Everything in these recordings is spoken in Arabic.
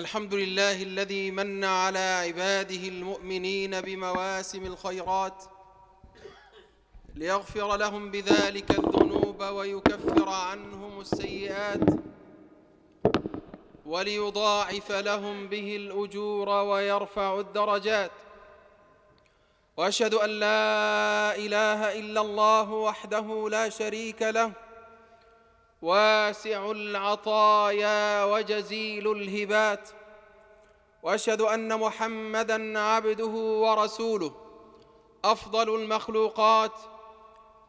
الحمد لله الذي من على عباده المؤمنين بمواسم الخيرات ليغفر لهم بذلك الذنوب ويكفر عنهم السيئات وليضاعف لهم به الأجور ويرفع الدرجات وأشهد أن لا إله إلا الله وحده لا شريك له واسع العطايا وجزيل الهبات واشهد ان محمدا عبده ورسوله افضل المخلوقات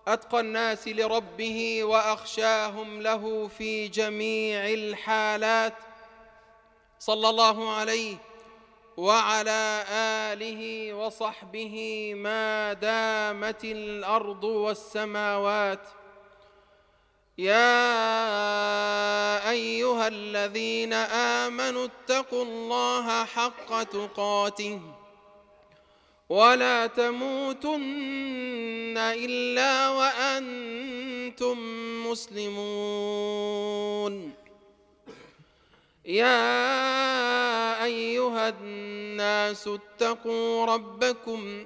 اتقى الناس لربه واخشاهم له في جميع الحالات صلى الله عليه وعلى اله وصحبه ما دامت الارض والسماوات يا ايها الذين امنوا اتقوا الله حق تقاته ولا تموتن الا وانتم مسلمون يا ايها الناس اتقوا ربكم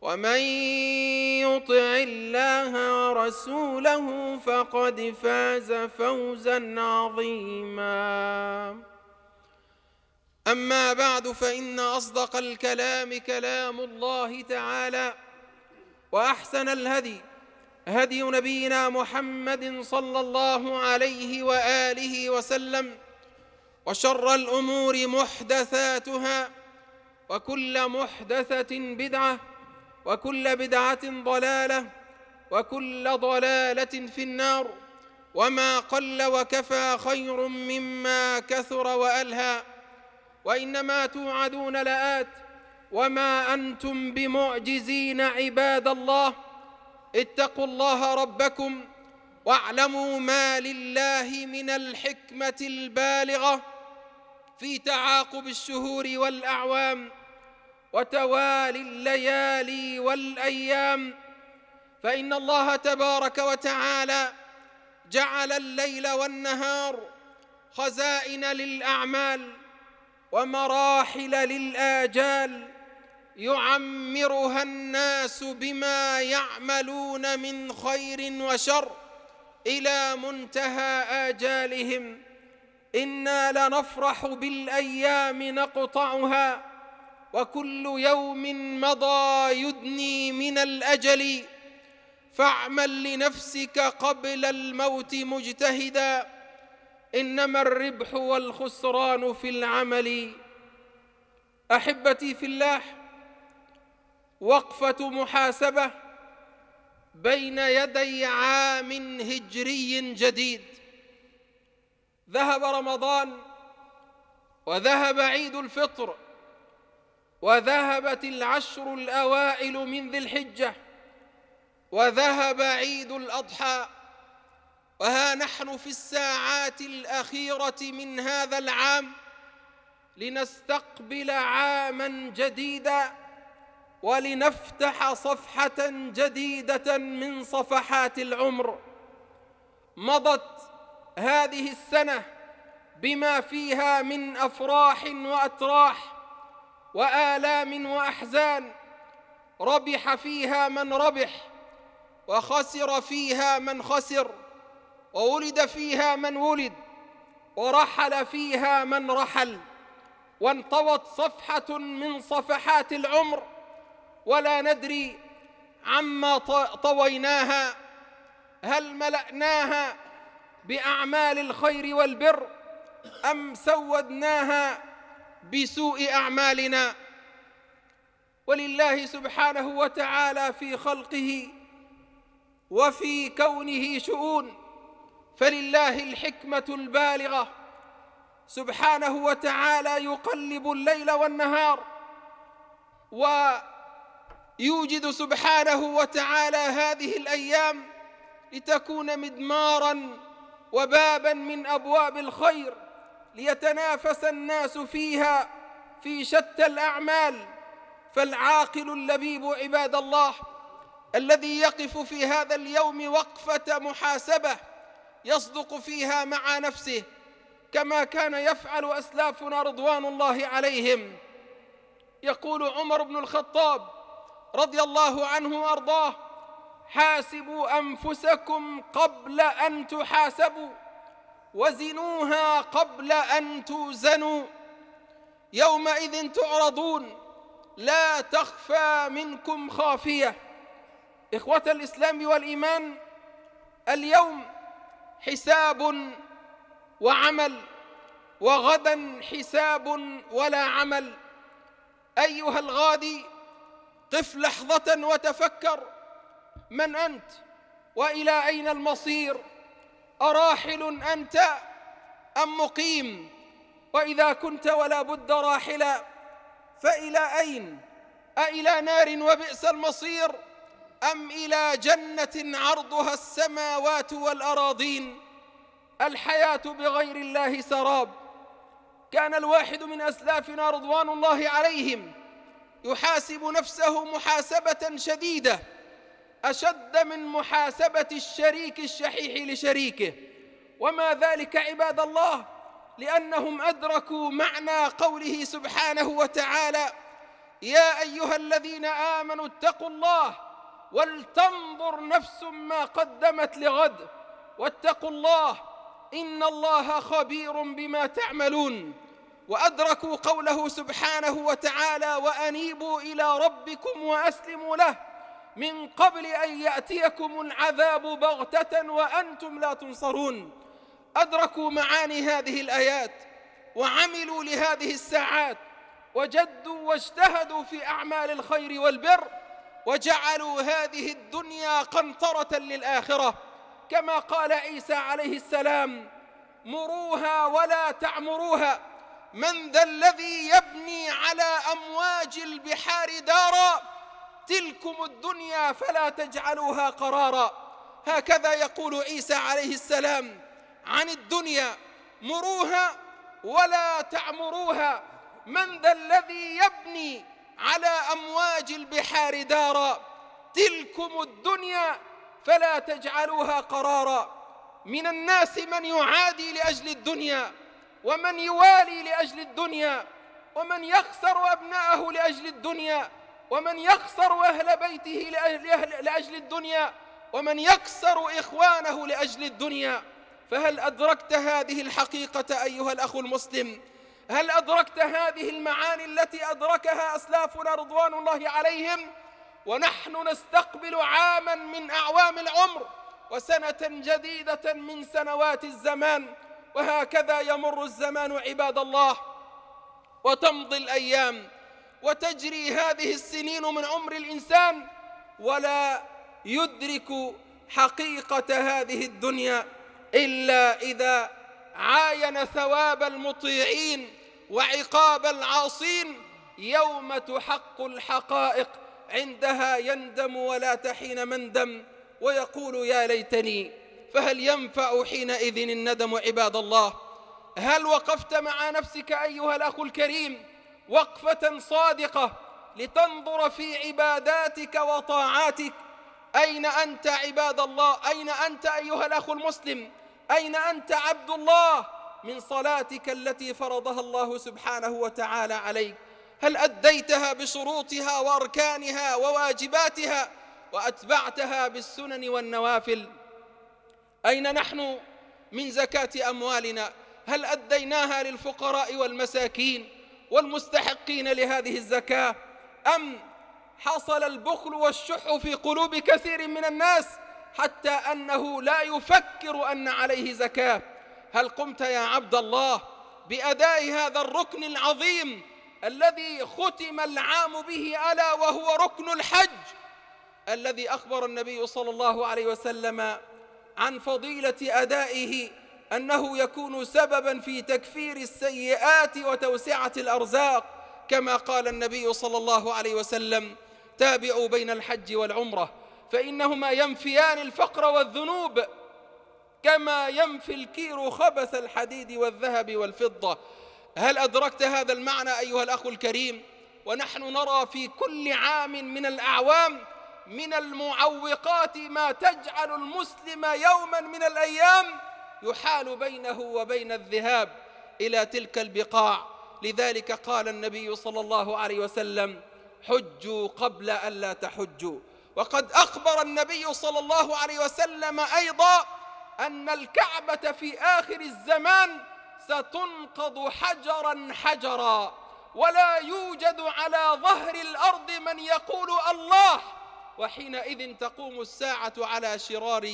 ومن يطع الله ورسوله فقد فاز فوزا عظيما اما بعد فان اصدق الكلام كلام الله تعالى واحسن الهدي هدي نبينا محمد صلى الله عليه واله وسلم وشر الامور محدثاتها وكل محدثه بدعه وكل بدعة ضلالة وكل ضلالة في النار وما قل وكفى خير مما كثر وألهى وإنما توعدون لآت وما أنتم بمعجزين عباد الله اتقوا الله ربكم واعلموا ما لله من الحكمة البالغة في تعاقب الشهور والأعوام وتوالي الليالي والايام فان الله تبارك وتعالى جعل الليل والنهار خزائن للاعمال ومراحل للاجال يعمرها الناس بما يعملون من خير وشر الى منتهى اجالهم انا لنفرح بالايام نقطعها وكل يوم مضى يدني من الأجل فاعمل لنفسك قبل الموت مجتهدا إنما الربح والخسران في العمل أحبتي في الله وقفة محاسبة بين يدي عام هجري جديد ذهب رمضان وذهب عيد الفطر وذهبت العشر الأوائل من ذي الحجة وذهب عيد الأضحى وها نحن في الساعات الأخيرة من هذا العام لنستقبل عاما جديدا ولنفتح صفحة جديدة من صفحات العمر مضت هذه السنة بما فيها من أفراح وأتراح والام واحزان ربح فيها من ربح وخسر فيها من خسر وولد فيها من ولد ورحل فيها من رحل وانطوت صفحه من صفحات العمر ولا ندري عما طويناها هل ملأناها بأعمال الخير والبر أم سودناها بسوء اعمالنا ولله سبحانه وتعالى في خلقه وفي كونه شؤون فلله الحكمه البالغه سبحانه وتعالى يقلب الليل والنهار ويوجد سبحانه وتعالى هذه الايام لتكون مدمارا وبابا من ابواب الخير ليتنافس الناس فيها في شتى الأعمال فالعاقل اللبيب عباد الله الذي يقف في هذا اليوم وقفة محاسبة يصدق فيها مع نفسه كما كان يفعل أسلافنا رضوان الله عليهم يقول عمر بن الخطاب رضي الله عنه وأرضاه حاسبوا أنفسكم قبل أن تحاسبوا وزنوها قبل أن توزنوا يومئذ تعرضون لا تخفى منكم خافية إخوة الإسلام والإيمان اليوم حساب وعمل وغدا حساب ولا عمل أيها الغادي قف لحظة وتفكر من أنت وإلى أين المصير؟ أراحل أنت أم مقيم وإذا كنت ولا بد راحلا فإلى أين أإلى نار وبئس المصير أم إلى جنة عرضها السماوات والأراضين الحياة بغير الله سراب كان الواحد من أسلافنا رضوان الله عليهم يحاسب نفسه محاسبة شديدة أشد من محاسبة الشريك الشحيح لشريكه وما ذلك عباد الله لأنهم أدركوا معنى قوله سبحانه وتعالى يا أيها الذين آمنوا اتقوا الله ولتنظر نفس ما قدمت لغد واتقوا الله إن الله خبير بما تعملون وأدركوا قوله سبحانه وتعالى وأنيبوا إلى ربكم وأسلموا له من قبل أن يأتيكم العذاب بغتة وأنتم لا تنصرون أدركوا معاني هذه الآيات وعملوا لهذه الساعات وجدوا واجتهدوا في أعمال الخير والبر وجعلوا هذه الدنيا قنطرة للآخرة كما قال عيسى عليه السلام مروها ولا تعمروها من ذا الذي يبني على أمواج البحار داراً تلكم الدنيا فلا تجعلوها قرارا هكذا يقول عيسى عليه السلام عن الدنيا مروها ولا تعمروها من ذا الذي يبني على أمواج البحار دارا تلكم الدنيا فلا تجعلوها قرارا من الناس من يعادي لأجل الدنيا ومن يوالي لأجل الدنيا ومن يخسر أبناءه لأجل الدنيا ومن يخسر أهل بيته لأجل الدنيا ومن يكسر إخوانه لأجل الدنيا فهل أدركت هذه الحقيقة أيها الأخ المسلم هل أدركت هذه المعاني التي أدركها أسلافنا رضوان الله عليهم ونحن نستقبل عاما من أعوام العمر وسنة جديدة من سنوات الزمان وهكذا يمر الزمان عباد الله وتمضي الأيام وتجري هذه السنين من عمر الإنسان ولا يدرك حقيقة هذه الدنيا إلا إذا عاين ثواب المطيعين وعقاب العاصين يوم تحق الحقائق عندها يندم ولا تحين مندم ويقول يا ليتني فهل ينفع حينئذ الندم عباد الله هل وقفت مع نفسك أيها الأخ الكريم وقفة صادقة لتنظر في عباداتك وطاعاتك أين أنت عباد الله أين أنت أيها الأخ المسلم أين أنت عبد الله من صلاتك التي فرضها الله سبحانه وتعالى عليك هل أديتها بشروطها وأركانها وواجباتها وأتبعتها بالسنن والنوافل أين نحن من زكاة أموالنا هل أديناها للفقراء والمساكين والمستحقين لهذه الزكاة أم حصل البخل والشح في قلوب كثير من الناس حتى أنه لا يفكر أن عليه زكاة هل قمت يا عبد الله بأداء هذا الركن العظيم الذي ختم العام به ألا وهو ركن الحج الذي أخبر النبي صلى الله عليه وسلم عن فضيلة أدائه أنه يكون سببا في تكفير السيئات وتوسعة الأرزاق كما قال النبي صلى الله عليه وسلم تابعوا بين الحج والعمرة فإنهما ينفيان الفقر والذنوب كما ينفي الكير خبث الحديد والذهب والفضة هل أدركت هذا المعنى أيها الأخ الكريم ونحن نرى في كل عام من الأعوام من المعوقات ما تجعل المسلم يوما من الأيام يحال بينه وبين الذهاب إلى تلك البقاع لذلك قال النبي صلى الله عليه وسلم حجوا قبل ألا تحجوا وقد أخبر النبي صلى الله عليه وسلم أيضا أن الكعبة في آخر الزمان ستنقض حجرا حجرا ولا يوجد على ظهر الأرض من يقول الله وحينئذ تقوم الساعة على شرار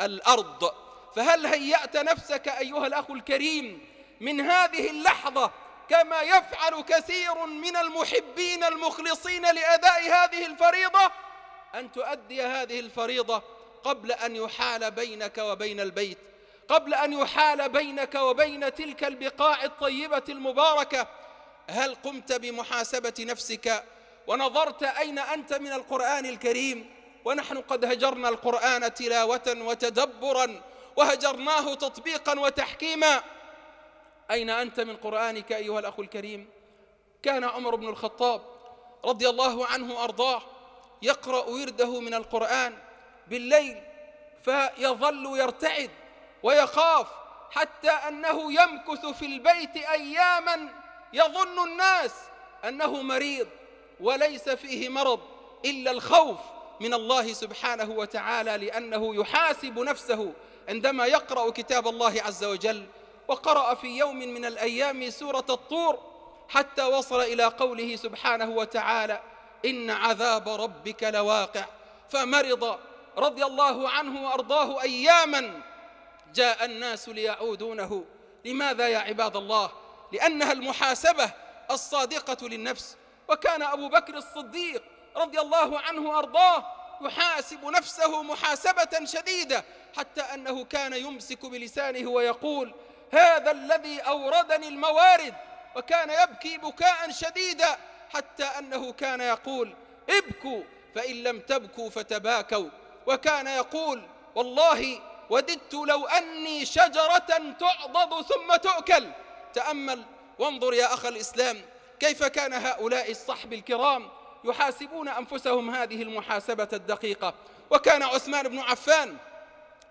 الأرض فهل هيأت نفسك أيها الأخ الكريم من هذه اللحظة كما يفعل كثير من المحبين المخلصين لأداء هذه الفريضة أن تؤدي هذه الفريضة قبل أن يحال بينك وبين البيت قبل أن يحال بينك وبين تلك البقاع الطيبة المباركة هل قمت بمحاسبة نفسك ونظرت أين أنت من القرآن الكريم ونحن قد هجرنا القرآن تلاوة وتدبراً وهجرناه تطبيقا وتحكيما أين أنت من قرآنك أيها الأخ الكريم كان عمر بن الخطاب رضي الله عنه أرضاه يقرأ ورده من القرآن بالليل فيظل يرتعد ويخاف حتى أنه يمكث في البيت أياما يظن الناس أنه مريض وليس فيه مرض إلا الخوف من الله سبحانه وتعالى لأنه يحاسب نفسه عندما يقرأ كتاب الله عز وجل وقرأ في يوم من الأيام سورة الطور حتى وصل إلى قوله سبحانه وتعالى إن عذاب ربك لواقع فمرض رضي الله عنه وأرضاه أياما جاء الناس ليعودونه لماذا يا عباد الله لأنها المحاسبة الصادقة للنفس وكان أبو بكر الصديق رضي الله عنه وأرضاه يحاسب نفسه محاسبة شديدة حتى أنه كان يمسك بلسانه ويقول هذا الذي أوردني الموارد وكان يبكي بكاء شديدا حتى أنه كان يقول ابكوا فإن لم تبكوا فتباكوا وكان يقول والله وددت لو أني شجرة تعضد ثم تؤكل تأمل وانظر يا أخ الإسلام كيف كان هؤلاء الصحب الكرام يحاسبون أنفسهم هذه المحاسبة الدقيقة وكان عثمان بن عفان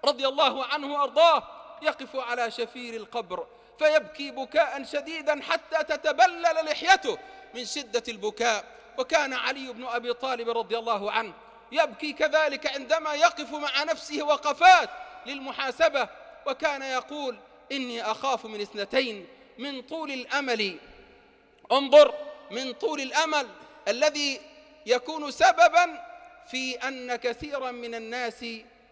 رضي الله عنه وأرضاه يقف على شفير القبر فيبكي بكاء شديدا حتى تتبلل لحيته من شدة البكاء وكان علي بن أبي طالب رضي الله عنه يبكي كذلك عندما يقف مع نفسه وقفات للمحاسبة وكان يقول إني أخاف من اثنتين من طول الأمل انظر من طول الأمل الذي يكون سببا في أن كثيرا من الناس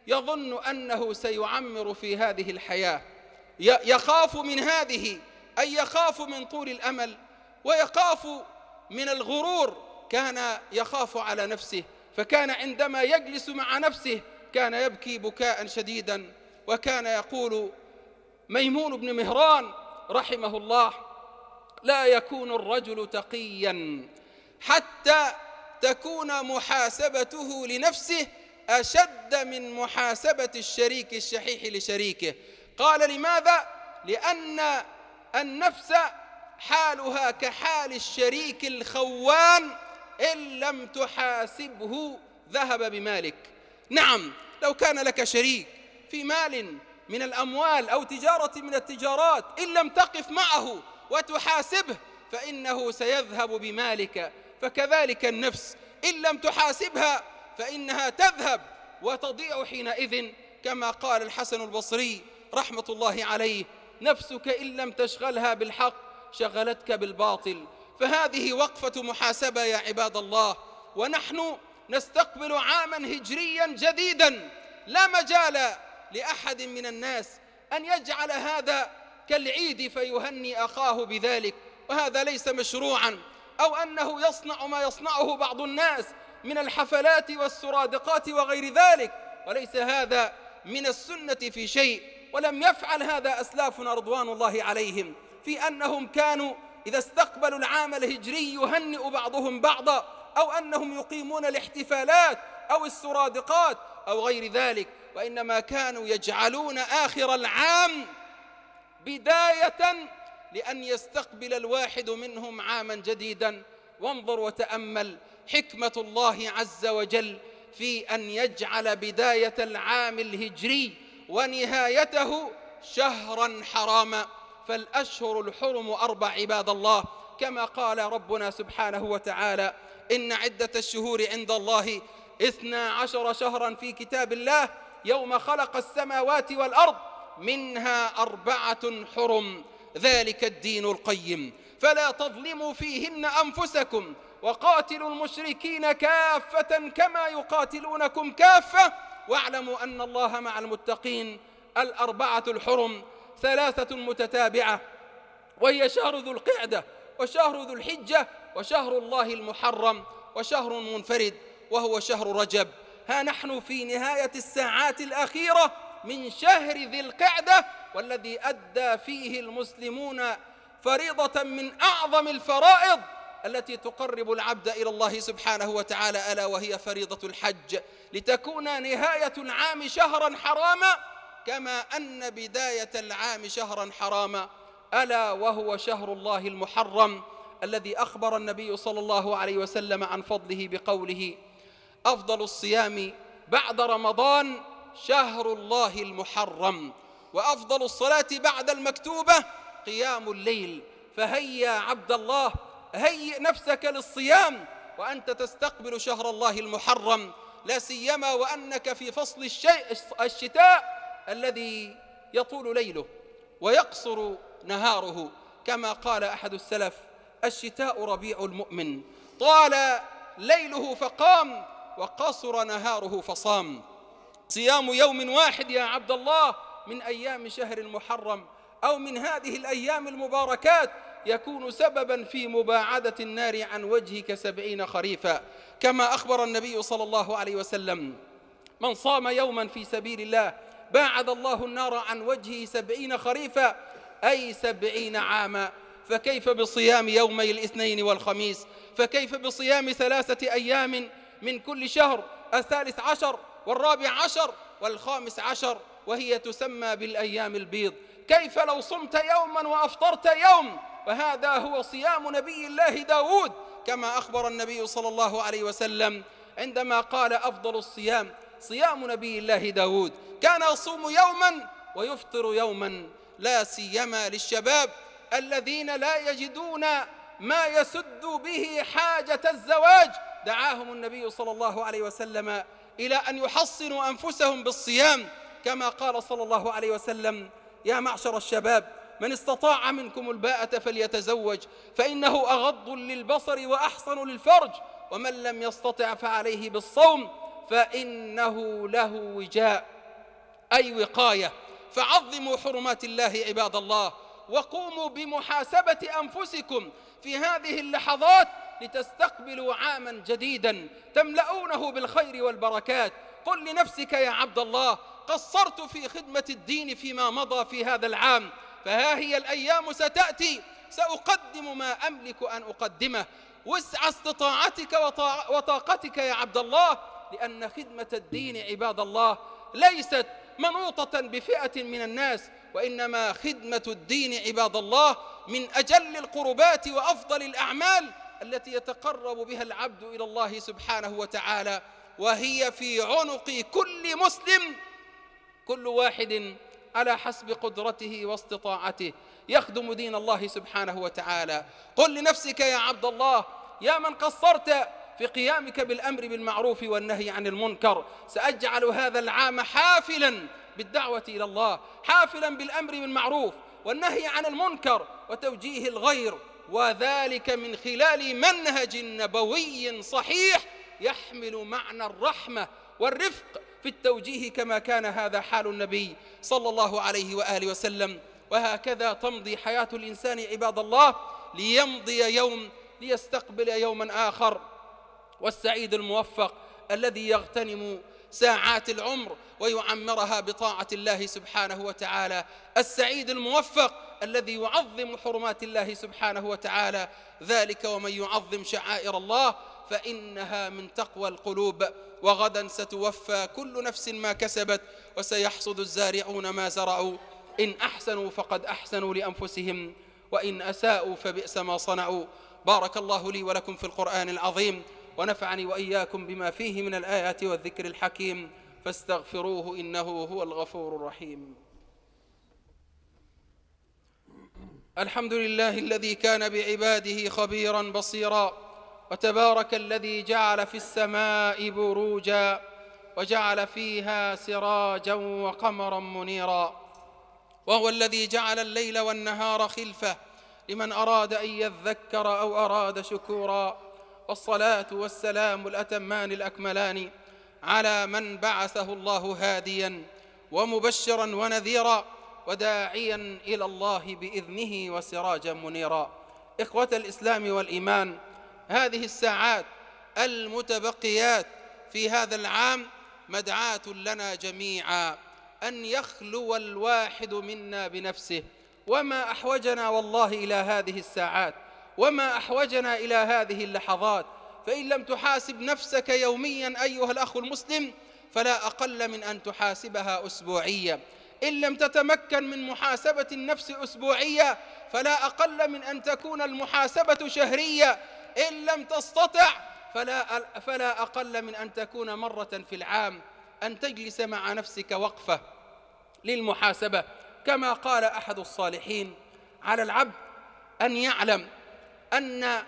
يظن أنه سيعمر في هذه الحياة يخاف من هذه أي يخاف من طول الأمل ويخاف من الغرور كان يخاف على نفسه فكان عندما يجلس مع نفسه كان يبكي بكاء شديدا وكان يقول ميمون بن مهران رحمه الله لا يكون الرجل تقيا حتى تكون محاسبته لنفسه أشد من محاسبة الشريك الشحيح لشريكه قال لماذا؟ لأن النفس حالها كحال الشريك الخوان إن لم تحاسبه ذهب بمالك نعم لو كان لك شريك في مال من الأموال أو تجارة من التجارات إن لم تقف معه وتحاسبه فإنه سيذهب بمالك فكذلك النفس إن لم تحاسبها فإنها تذهب وتضيع حينئذ كما قال الحسن البصري رحمة الله عليه نفسك إن لم تشغلها بالحق شغلتك بالباطل فهذه وقفة محاسبة يا عباد الله ونحن نستقبل عاما هجريا جديدا لا مجال لأحد من الناس أن يجعل هذا كالعيد فيهني أخاه بذلك وهذا ليس مشروعا أو أنه يصنع ما يصنعه بعض الناس من الحفلات والسرادقات وغير ذلك وليس هذا من السنة في شيء ولم يفعل هذا أسلافنا رضوان الله عليهم في أنهم كانوا إذا استقبلوا العام الهجري يهنئ بعضهم بعضا أو أنهم يقيمون الاحتفالات أو السرادقات أو غير ذلك وإنما كانوا يجعلون آخر العام بداية لأن يستقبل الواحد منهم عاما جديدا وانظر وتأمل حكمة الله عز وجل في أن يجعل بداية العام الهجري ونهايته شهرا حراما فالأشهر الحرم أربع عباد الله كما قال ربنا سبحانه وتعالى إن عدة الشهور عند الله إثنا عشر شهرا في كتاب الله يوم خلق السماوات والأرض منها أربعة حرم ذلك الدين القيم فلا تظلموا فيهن أنفسكم وقاتلوا المشركين كافة كما يقاتلونكم كافة واعلموا أن الله مع المتقين الأربعة الحرم ثلاثة متتابعة وهي شهر ذو القعدة وشهر ذو الحجة وشهر الله المحرم وشهر منفرد وهو شهر رجب ها نحن في نهاية الساعات الأخيرة من شهر ذي القعدة والذي أدى فيه المسلمون فريضة من أعظم الفرائض التي تقرب العبد إلى الله سبحانه وتعالى ألا وهي فريضة الحج لتكون نهاية العام شهرا حراما كما أن بداية العام شهرا حراما ألا وهو شهر الله المحرم الذي أخبر النبي صلى الله عليه وسلم عن فضله بقوله أفضل الصيام بعد رمضان شهر الله المحرم وأفضل الصلاة بعد المكتوبة قيام الليل فهيا عبد الله هيئ نفسك للصيام وأنت تستقبل شهر الله المحرم لا سيما وأنك في فصل الشيء الشتاء الذي يطول ليله ويقصر نهاره كما قال أحد السلف الشتاء ربيع المؤمن طال ليله فقام وقصر نهاره فصام صيام يوم واحد يا عبد الله من أيام شهر المحرم أو من هذه الأيام المباركات يكون سببا في مباعدة النار عن وجهك سبعين خريفا كما أخبر النبي صلى الله عليه وسلم من صام يوما في سبيل الله باعد الله النار عن وجهه سبعين خريفا أي سبعين عاما فكيف بصيام يومي الاثنين والخميس فكيف بصيام ثلاثة أيام من كل شهر الثالث عشر والرابع عشر والخامس عشر وهي تسمى بالأيام البيض كيف لو صمت يوما وأفطرت يوم وهذا هو صيام نبي الله داود كما أخبر النبي صلى الله عليه وسلم عندما قال أفضل الصيام صيام نبي الله داود كان يصوم يوما ويفطر يوما لا سيما للشباب الذين لا يجدون ما يسد به حاجة الزواج دعاهم النبي صلى الله عليه وسلم إلى أن يحصنوا أنفسهم بالصيام كما قال صلى الله عليه وسلم يا معشر الشباب من استطاع منكم الباءة فليتزوج فإنه أغض للبصر وأحصن للفرج ومن لم يستطع فعليه بالصوم فإنه له وجاء أي وقاية فعظموا حرمات الله عباد الله وقوموا بمحاسبة أنفسكم في هذه اللحظات لتستقبلوا عاما جديدا تملؤونه بالخير والبركات قل لنفسك يا عبد الله قصرت في خدمة الدين فيما مضى في هذا العام فها هي الأيام ستأتي سأقدم ما أملك أن أقدمه وسع استطاعتك وطاقتك يا عبد الله لأن خدمة الدين عباد الله ليست منوطة بفئة من الناس وإنما خدمة الدين عباد الله من أجل القربات وأفضل الأعمال التي يتقرب بها العبد إلى الله سبحانه وتعالى وهي في عنق كل مسلم كل واحد على حسب قدرته واستطاعته يخدم دين الله سبحانه وتعالى قل لنفسك يا عبد الله يا من قصرت في قيامك بالأمر بالمعروف والنهي عن المنكر سأجعل هذا العام حافلا بالدعوة إلى الله حافلا بالأمر بالمعروف والنهي عن المنكر وتوجيه الغير وذلك من خلال منهج نبوي صحيح يحمل معنى الرحمة والرفق في التوجيه كما كان هذا حال النبي صلى الله عليه وآله وسلم وهكذا تمضي حياة الإنسان عباد الله ليمضي يوم ليستقبل يوما آخر والسعيد الموفق الذي يغتنم ساعات العمر ويعمرها بطاعة الله سبحانه وتعالى السعيد الموفق الذي يعظم حرمات الله سبحانه وتعالى ذلك ومن يعظم شعائر الله فإنها من تقوى القلوب وغدا ستوفى كل نفس ما كسبت وسيحصد الزارعون ما زرعوا إن أحسنوا فقد أحسنوا لأنفسهم وإن أساءوا فبئس ما صنعوا بارك الله لي ولكم في القرآن العظيم ونفعني وإياكم بما فيه من الآيات والذكر الحكيم فاستغفروه إنه هو الغفور الرحيم الحمد لله الذي كان بعباده خبيرا بصيرا وتبارك الذي جعل في السماء بروجا وجعل فيها سراجا وقمرا منيرا وهو الذي جعل الليل والنهار خلفه لمن أراد أن يذكر أو أراد شكورا والصلاة والسلام الأتمان الأكملان على من بعثه الله هاديا ومبشرا ونذيرا وداعيا إلى الله بإذنه وسراجا منيرا إخوة الإسلام والإيمان هذه الساعات المتبقيات في هذا العام مدعاة لنا جميعا أن يخلو الواحد منا بنفسه وما أحوجنا والله إلى هذه الساعات وما أحوجنا إلى هذه اللحظات فإن لم تحاسب نفسك يوميا أيها الأخ المسلم فلا أقل من أن تحاسبها أسبوعيا إن لم تتمكن من محاسبة النفس أسبوعيا فلا أقل من أن تكون المحاسبة شهرية إن لم تستطع فلا, فلا أقل من أن تكون مرة في العام أن تجلس مع نفسك وقفة للمحاسبة كما قال أحد الصالحين على العبد أن يعلم أن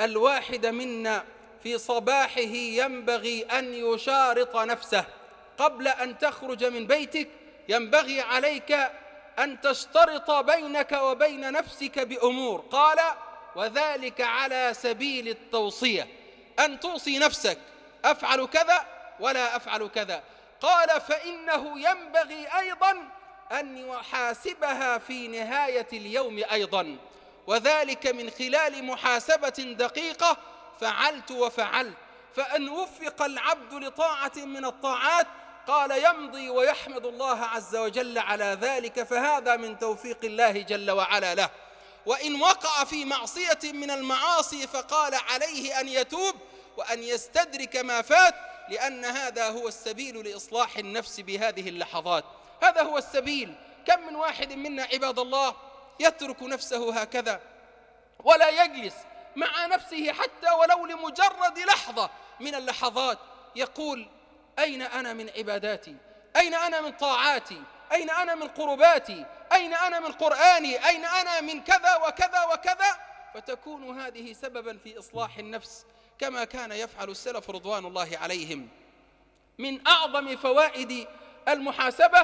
الواحد منا في صباحه ينبغي أن يشارط نفسه قبل أن تخرج من بيتك ينبغي عليك أن تشترط بينك وبين نفسك بأمور قال وذلك على سبيل التوصية أن توصي نفسك أفعل كذا ولا أفعل كذا قال فإنه ينبغي أيضا أن يحاسبها في نهاية اليوم أيضا وذلك من خلال محاسبة دقيقة فعلت وفعلت فأن وفق العبد لطاعة من الطاعات قال يمضي ويحمد الله عز وجل على ذلك فهذا من توفيق الله جل وعلا له وإن وقع في معصية من المعاصي فقال عليه أن يتوب وأن يستدرك ما فات لأن هذا هو السبيل لإصلاح النفس بهذه اللحظات هذا هو السبيل كم من واحد منا عباد الله يترك نفسه هكذا ولا يجلس مع نفسه حتى ولو لمجرد لحظة من اللحظات يقول أين أنا من عباداتي أين أنا من طاعاتي أين أنا من قرباتي أين أنا من قرآني أين أنا من كذا وكذا وكذا فتكون هذه سببا في إصلاح النفس كما كان يفعل السلف رضوان الله عليهم من أعظم فوائد المحاسبة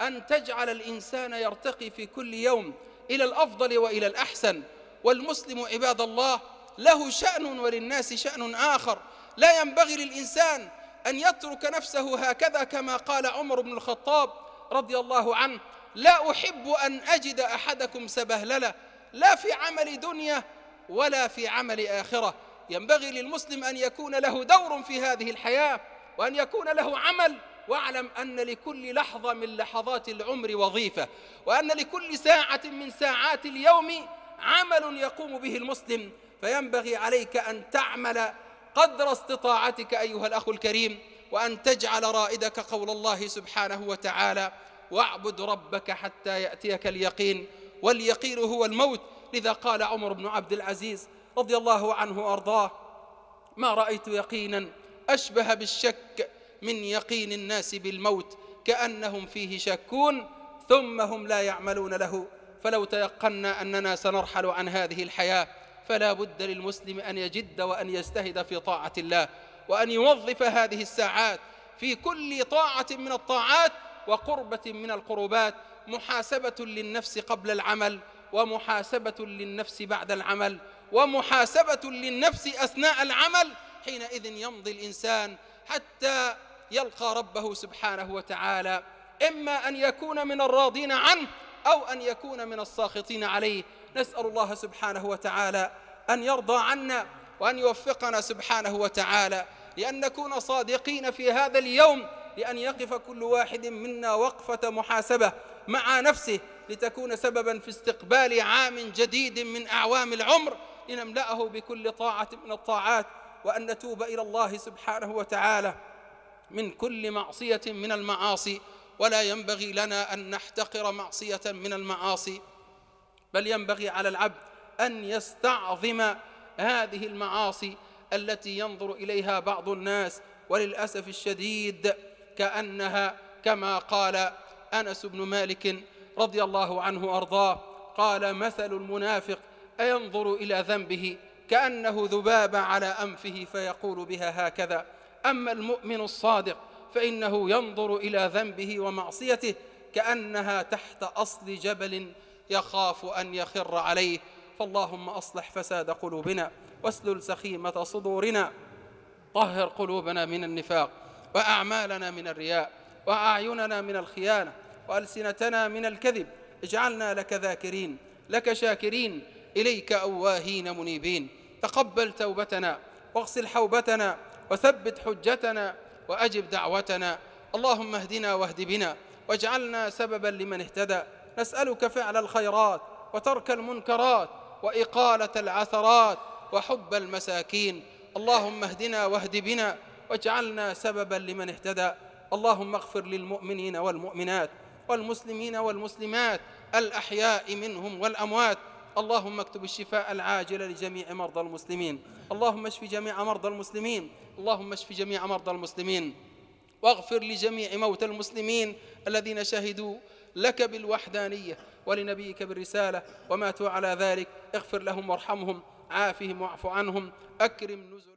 أن تجعل الإنسان يرتقي في كل يوم إلى الأفضل وإلى الأحسن والمسلم عباد الله له شأن وللناس شأن آخر لا ينبغي للإنسان أن يترك نفسه هكذا كما قال عمر بن الخطاب رضي الله عنه لا أحب أن أجد أحدكم سبهللة لا في عمل دنيا ولا في عمل آخرة ينبغي للمسلم أن يكون له دور في هذه الحياة وأن يكون له عمل واعلم أن لكل لحظة من لحظات العمر وظيفة وأن لكل ساعة من ساعات اليوم عمل يقوم به المسلم فينبغي عليك أن تعمل قدر استطاعتك أيها الأخ الكريم وأن تجعل رائدك قول الله سبحانه وتعالى واعبد ربك حتى يأتيك اليقين واليقين هو الموت لذا قال عمر بن عبد العزيز رضي الله عنه وأرضاه ما رأيت يقينا أشبه بالشك من يقين الناس بالموت كأنهم فيه شكون ثم هم لا يعملون له فلو تيقنا أننا سنرحل عن هذه الحياة فلا بد للمسلم أن يجد وأن يجتهد في طاعة الله وأن يوظف هذه الساعات في كل طاعة من الطاعات وقربة من القربات محاسبة للنفس قبل العمل ومحاسبة للنفس بعد العمل ومحاسبة للنفس أثناء العمل حينئذ يمضي الإنسان حتى يلقى ربه سبحانه وتعالى إما أن يكون من الراضين عنه أو أن يكون من الساخطين عليه نسأل الله سبحانه وتعالى أن يرضى عنا وأن يوفقنا سبحانه وتعالى لأن نكون صادقين في هذا اليوم لأن يقف كل واحد منا وقفة محاسبة مع نفسه لتكون سببا في استقبال عام جديد من أعوام العمر لنملأه بكل طاعة من الطاعات وأن نتوب إلى الله سبحانه وتعالى من كل معصية من المعاصي ولا ينبغي لنا أن نحتقر معصية من المعاصي بل ينبغي على العبد أن يستعظم هذه المعاصي التي ينظر إليها بعض الناس وللأسف الشديد كأنها كما قال أنس بن مالك رضي الله عنه أرضاه قال مثل المنافق أينظر إلى ذنبه كأنه ذباب على أنفه فيقول بها هكذا أما المؤمن الصادق فإنه ينظر إلى ذنبه ومعصيته كأنها تحت أصل جبل يخاف أن يخر عليه فاللهم أصلح فساد قلوبنا واسلل سخيمة صدورنا طهر قلوبنا من النفاق وأعمالنا من الرياء وأعيننا من الخيانة وألسنتنا من الكذب اجعلنا لك ذاكرين لك شاكرين إليك أواهين منيبين تقبل توبتنا واغسل حوبتنا وثبت حجتنا وأجب دعوتنا اللهم اهدنا واهد بنا واجعلنا سببا لمن اهتدى نسألك فعل الخيرات وترك المنكرات وإقالة العثرات وحب المساكين اللهم اهدنا واهد بنا واجعلنا سببا لمن اهتدى اللهم اغفر للمؤمنين والمؤمنات والمسلمين والمسلمات الأحياء منهم والأموات اللهم اكتب الشفاء العاجل لجميع مرضى المسلمين اللهم اشف جميع مرضى المسلمين اللهم اشف جميع مرضى المسلمين واغفر لجميع موتى المسلمين الذين شهدوا لك بالوحدانية ولنبيك بالرسالة وماتوا على ذلك اغفر لهم وارحمهم عافهم واعف عنهم أكرم نزل